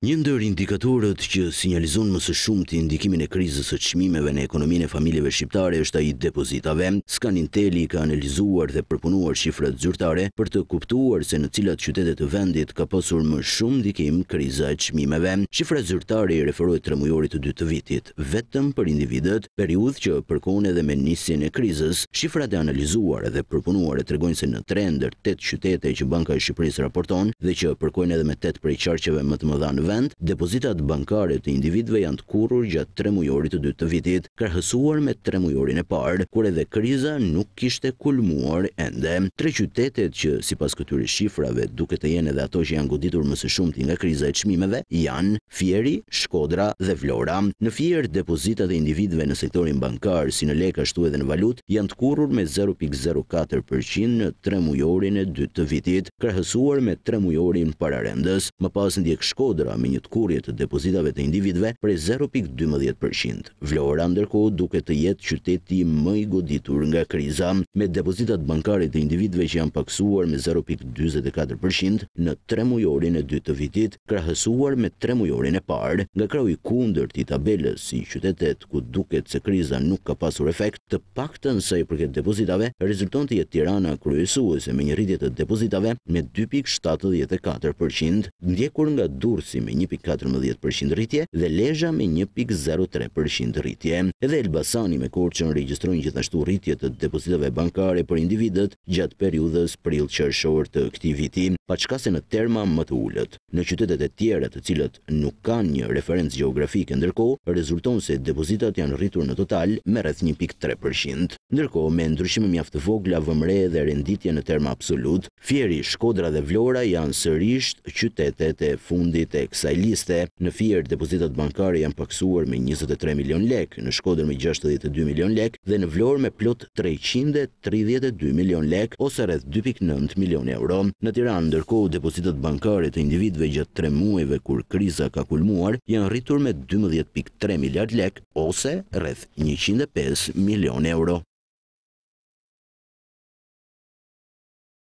Një ndër indikatorët që sinjalizon më së shumë të indikimin e krizës së qmimeve në ekonomin e familjeve shqiptare është a i depozitave. Skan Inteli ka analizuar dhe përpunuar shifrat zyrtare për të kuptuar se në cilat qytetet të vendit ka pasur më shumë dikim kriza e qmimeve. Shifrat zyrtare i referojt të rëmujorit të dy të vitit, vetëm për individet, periud që përkone edhe me nisin e krizës, shifrat e analizuar dhe përpunuar e tregojnë se në trend 8 qytete që Banka e Shqipëris raporton dhe që përkone edhe me 8 prej qarqeve më të më vend, depozitat bankare të individve janë të kurur gjatë tre mujorit të dytë të vitit, krahësuar me tre mujorin e parë, kur edhe kriza nuk kishte kulmuar ende. Tre qytetet që si pas këtyre shifrave duke të jenë edhe ato që janë goditur mësë shumë të nga kriza e qmimeve, janë Fieri, Shkodra dhe Vlora. Në Fier, depozitat e individve në sektorin bankar, si në leka shtu edhe në valut, janë të kurur me 0.04% në tre mujorin e dytë të vitit, krahësuar me tre mujorin pararendës. Më pas ndjek Shkodra me një të depozitave të individve prej 0.12%. Vlora ndërko duke të jetë qyteti më i goditur nga kriza me depozitat bankare të individve që janë paksuar me 0.24% në 3 mujorin e 2 të vitit, krahësuar me 3 mujorin e parë nga krau i kunder të tabelës si qytetet ku duket se kriza nuk ka pasur efekt të paktën sa i përket depozitave, rezulton të jetë tirana kryesuese me një rritje të depozitave me 2.74% ndjekur nga durësi me 1.14% rritje dhe Lezha me 1.03% rritje. Edhe Elbasani me kur që në gjithashtu rritje të depositave bankare për individet gjatë periudhës për ilë qërëshor të këti viti, pa qka se në terma më të ullët. Në qytetet e tjera të cilët nuk kanë një referencë geografikë ndërko, rezulton se depositat janë rritur në total me rrëth 1.3%. Ndërko, me ndryshime mjaftë vogla, vëmre dhe renditje në terma absolut, Fjeri, Shkodra dhe Vlora janë sërisht qytetet e fundit e kësaj liste. Në fjerë, depozitat bankare janë paksuar me 23 milion lek, në Shkodrë me 62 milion lek dhe në Vlorë me plot 332 milion lek ose rreth 2.9 milion euro. Në tiranë, ndërko, depozitat bankare të individve gjatë tre muajve kur kriza ka kulmuar janë rritur me 12.3 miliard lek ose rreth 105 milion euro.